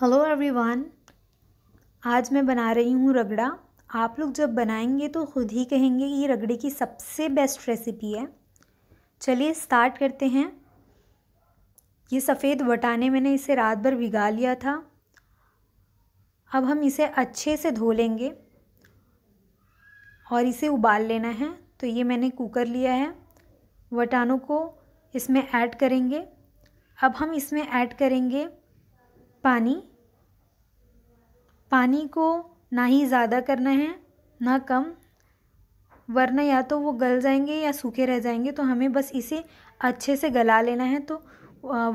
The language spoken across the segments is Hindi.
हेलो एवरीवन आज मैं बना रही हूँ रगड़ा आप लोग जब बनाएंगे तो खुद ही कहेंगे ये रगड़े की सबसे बेस्ट रेसिपी है चलिए स्टार्ट करते हैं ये सफ़ेद वटाने मैंने इसे रात भर भिगा लिया था अब हम इसे अच्छे से धो लेंगे और इसे उबाल लेना है तो ये मैंने कुकर लिया है वटानों को इसमें ऐड करेंगे अब हम इसमें ऐड करेंगे पानी पानी को ना ही ज़्यादा करना है ना कम वरना या तो वो गल जाएंगे या सूखे रह जाएंगे तो हमें बस इसे अच्छे से गला लेना है तो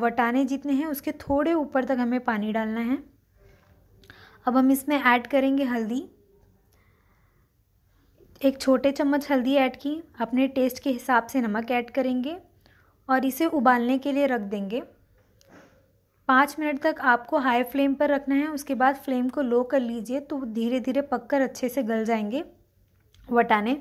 वटाने जितने हैं उसके थोड़े ऊपर तक हमें पानी डालना है अब हम इसमें ऐड करेंगे हल्दी एक छोटे चम्मच हल्दी ऐड की अपने टेस्ट के हिसाब से नमक ऐड करेंगे और इसे उबालने के लिए रख देंगे पाँच मिनट तक आपको हाई फ्लेम पर रखना है उसके बाद फ्लेम को लो कर लीजिए तो धीरे धीरे पककर अच्छे से गल जाएंगे वटाने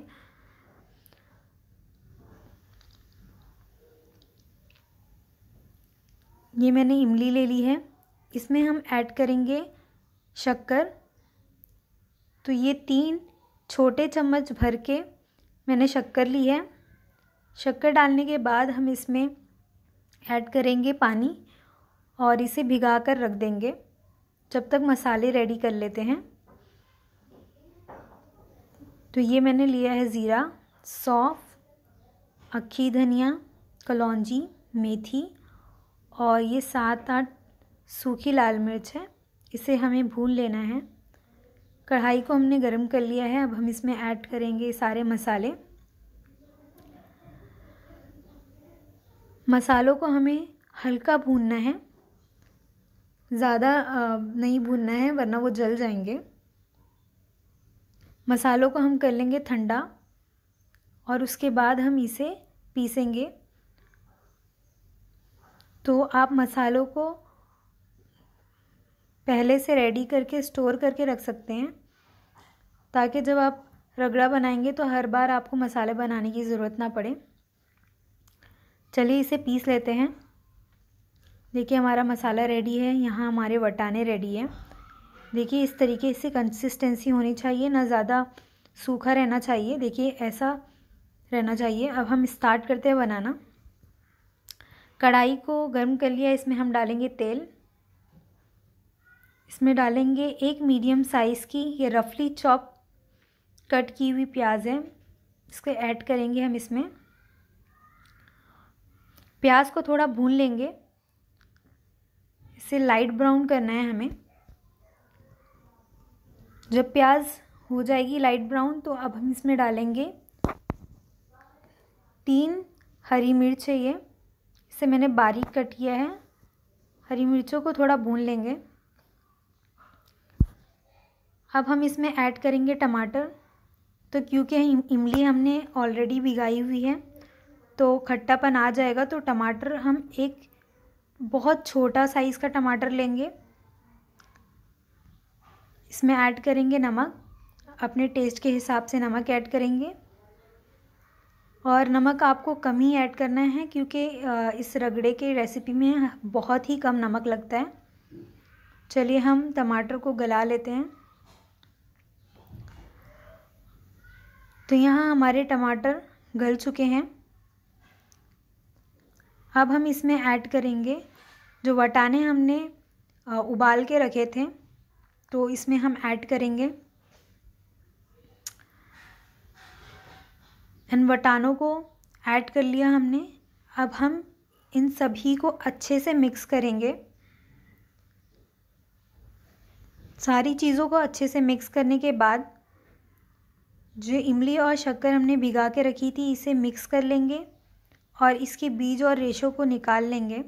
ये मैंने इमली ले ली है इसमें हम ऐड करेंगे शक्कर तो ये तीन छोटे चम्मच भर के मैंने शक्कर ली है शक्कर डालने के बाद हम इसमें ऐड करेंगे पानी और इसे भिगा कर रख देंगे जब तक मसाले रेडी कर लेते हैं तो ये मैंने लिया है ज़ीरा सौंफ अक्खी धनिया कलौजी मेथी और ये सात आठ सूखी लाल मिर्च है इसे हमें भून लेना है कढ़ाई को हमने गरम कर लिया है अब हम इसमें ऐड करेंगे सारे मसाले मसालों को हमें हल्का भूनना है ज़्यादा नहीं भूनना है वरना वो जल जाएंगे मसालों को हम कर लेंगे ठंडा और उसके बाद हम इसे पीसेंगे तो आप मसालों को पहले से रेडी करके स्टोर करके रख सकते हैं ताकि जब आप रगड़ा बनाएंगे तो हर बार आपको मसाले बनाने की ज़रूरत ना पड़े चलिए इसे पीस लेते हैं देखिए हमारा मसाला रेडी है यहाँ हमारे वटाने रेडी है देखिए इस तरीके से कंसिस्टेंसी होनी चाहिए ना ज़्यादा सूखा रहना चाहिए देखिए ऐसा रहना चाहिए अब हम स्टार्ट करते हैं बनाना कढ़ाई को गर्म कर लिया इसमें हम डालेंगे तेल इसमें डालेंगे एक मीडियम साइज़ की ये रफली चॉप कट की हुई प्याज है इसको ऐड करेंगे हम इसमें प्याज को थोड़ा भून लेंगे से लाइट ब्राउन करना है हमें जब प्याज हो जाएगी लाइट ब्राउन तो अब हम इसमें डालेंगे तीन हरी मिर्च है ये इसे मैंने बारीक कट किया है हरी मिर्चों को थोड़ा भून लेंगे अब हम इसमें ऐड करेंगे टमाटर तो क्योंकि इमली हमने ऑलरेडी भिगाई हुई है तो खट्टापन आ जाएगा तो टमाटर हम एक बहुत छोटा साइज़ का टमाटर लेंगे इसमें ऐड करेंगे नमक अपने टेस्ट के हिसाब से नमक ऐड करेंगे और नमक आपको कम ही ऐड करना है क्योंकि इस रगड़े के रेसिपी में बहुत ही कम नमक लगता है चलिए हम टमाटर को गला लेते हैं तो यहाँ हमारे टमाटर गल चुके हैं अब हम इसमें ऐड करेंगे जो वटाने हमने उबाल के रखे थे तो इसमें हम ऐड करेंगे इन वटानों को ऐड कर लिया हमने अब हम इन सभी को अच्छे से मिक्स करेंगे सारी चीज़ों को अच्छे से मिक्स करने के बाद जो इमली और शक्कर हमने भिगा के रखी थी इसे मिक्स कर लेंगे और इसके बीज और रेशों को निकाल लेंगे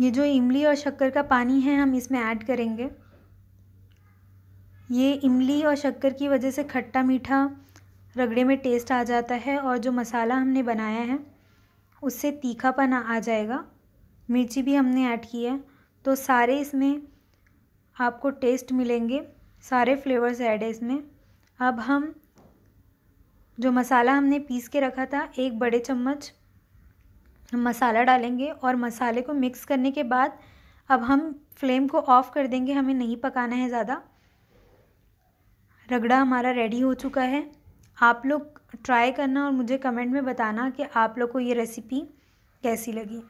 ये जो इमली और शक्कर का पानी है हम इसमें ऐड करेंगे ये इमली और शक्कर की वजह से खट्टा मीठा रगड़े में टेस्ट आ जाता है और जो मसाला हमने बनाया है उससे तीखापन आ जाएगा मिर्ची भी हमने ऐड की है तो सारे इसमें आपको टेस्ट मिलेंगे सारे फ्लेवर्स ऐड है इसमें अब हम जो मसाला हमने पीस के रखा था एक बड़े चम्मच हम मसाला डालेंगे और मसाले को मिक्स करने के बाद अब हम फ्लेम को ऑफ़ कर देंगे हमें नहीं पकाना है ज़्यादा रगड़ा हमारा रेडी हो चुका है आप लोग ट्राई करना और मुझे कमेंट में बताना कि आप लोग को ये रेसिपी कैसी लगी